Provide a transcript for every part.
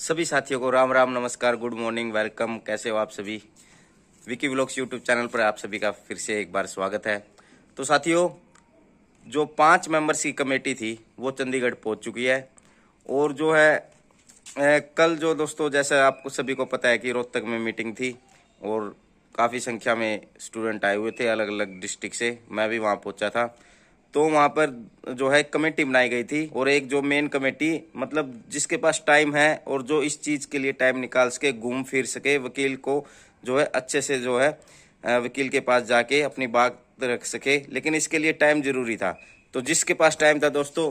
सभी साथियों को राम राम नमस्कार गुड मॉर्निंग वेलकम कैसे हो आप सभी विकी ब्लॉग्स यूट्यूब चैनल पर आप सभी का फिर से एक बार स्वागत है तो साथियों जो पांच मेंबर्स की कमेटी थी वो चंडीगढ़ पहुंच चुकी है और जो है ए, कल जो दोस्तों जैसे आपको सभी को पता है कि रोहतक में मीटिंग थी और काफ़ी संख्या में स्टूडेंट आए हुए थे अलग अलग डिस्ट्रिक्ट से मैं भी वहाँ पहुँचा था तो वहाँ पर जो है कमेटी बनाई गई थी और एक जो मेन कमेटी मतलब जिसके पास टाइम है और जो इस चीज़ के लिए टाइम निकाल सके घूम फिर सके वकील को जो है अच्छे से जो है वकील के पास जाके अपनी बात रख सके लेकिन इसके लिए टाइम जरूरी था तो जिसके पास टाइम था दोस्तों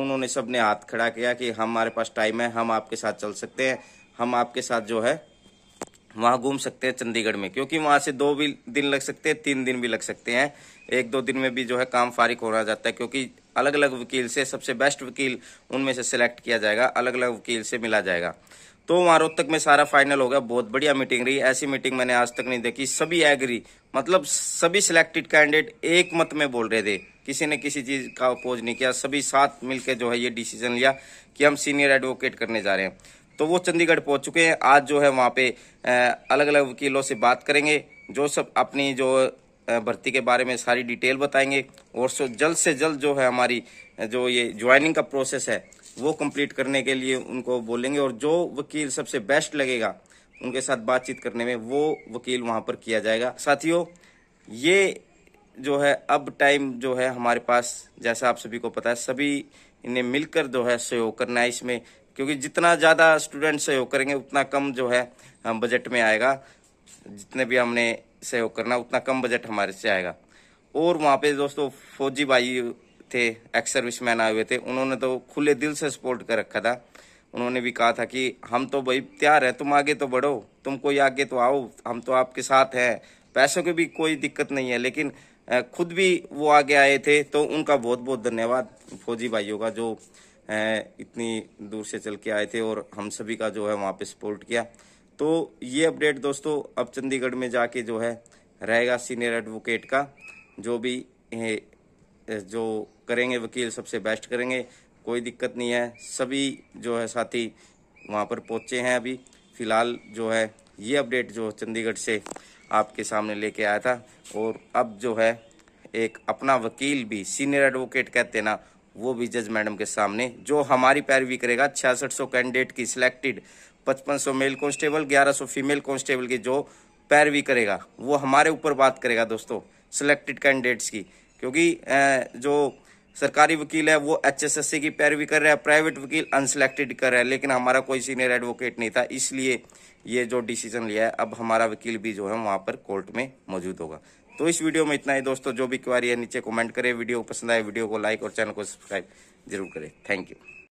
उन्होंने सबने हाथ खड़ा किया कि हमारे पास टाइम है हम आपके साथ चल सकते हैं हम आपके साथ जो है वहाँ घूम सकते हैं चंडीगढ़ में क्योंकि वहाँ से दो भी दिन लग सकते हैं तीन दिन भी लग सकते हैं एक दो दिन में भी जो है काम फारिक हो रहा जाता है क्योंकि अलग अलग वकील से सबसे बेस्ट वकील उनमें से सिलेक्ट किया जाएगा अलग अलग वकील से मिला जाएगा तो वहाँ रोहतक में सारा फाइनल हो गया बहुत बढ़िया मीटिंग रही ऐसी मीटिंग मैंने आज तक नहीं देखी सभी एग्री मतलब सभी सिलेक्टेड कैंडिडेट एक मत में बोल रहे थे किसी ने किसी चीज़ का अपोज नहीं किया सभी साथ मिलकर जो है ये डिसीजन लिया कि हम सीनियर एडवोकेट करने जा रहे हैं तो वो चंडीगढ़ पहुंच चुके हैं आज जो है वहाँ पे अलग अलग वकीलों से बात करेंगे जो सब अपनी जो भर्ती के बारे में सारी डिटेल बताएंगे और सो जल्द से जल्द जो है हमारी जो ये ज्वाइनिंग का प्रोसेस है वो कंप्लीट करने के लिए उनको बोलेंगे और जो वकील सबसे बेस्ट लगेगा उनके साथ बातचीत करने में वो वकील वहाँ पर किया जाएगा साथियों ये जो है अब टाइम जो है हमारे पास जैसा आप सभी को पता है सभी ने मिलकर जो है सहयोग करना है इसमें क्योंकि जितना ज़्यादा स्टूडेंट सहयोग करेंगे उतना कम जो है हम बजट में आएगा जितने भी हमने सहयोग करना उतना कम बजट हमारे से आएगा और वहाँ पे दोस्तों फौजी भाई थे एक्स सर्विस मैन आए हुए थे उन्होंने तो खुले दिल से सपोर्ट कर रखा था उन्होंने भी कहा था कि हम तो भाई तैयार हैं तुम आगे तो बढ़ो तुम कोई आगे तो आओ हम तो आपके साथ हैं पैसों की भी कोई दिक्कत नहीं है लेकिन खुद भी वो आगे आए थे तो उनका बहुत बहुत धन्यवाद फौजी भाइयों का जो इतनी दूर से चल के आए थे और हम सभी का जो है वहाँ पे सपोर्ट किया तो ये अपडेट दोस्तों अब चंडीगढ़ में जाके जो है रहेगा सीनियर एडवोकेट का जो भी जो करेंगे वकील सबसे बेस्ट करेंगे कोई दिक्कत नहीं है सभी जो है साथी वहाँ पर पहुँचे हैं अभी फिलहाल जो है ये अपडेट जो चंडीगढ़ से आपके सामने लेके आया था और अब जो है एक अपना वकील भी सीनियर एडवोकेट कहते ना वो भी जज मैडम के सामने जो हमारी पैरवी करेगा छियासठ कैंडिडेट की selected 5500 male constable 1100 female constable की जो पैरवी करेगा वो हमारे ऊपर बात करेगा दोस्तों सिलेक्टेड कैंडिडेट्स की क्योंकि जो सरकारी वकील है वो एच की पैरवी कर रहा है प्राइवेट वकील अनसिलेक्टेड कर रहा है लेकिन हमारा कोई सीनियर एडवोकेट नहीं था इसलिए ये जो डिसीजन लिया है अब हमारा वकील भी जो है वहाँ पर कोर्ट में मौजूद होगा तो इस वीडियो में इतना ही दोस्तों जो भी क्वारी है नीचे कमेंट करें वीडियो पसंद आए वीडियो को लाइक और चैनल को सब्सक्राइब जरूर करें थैंक यू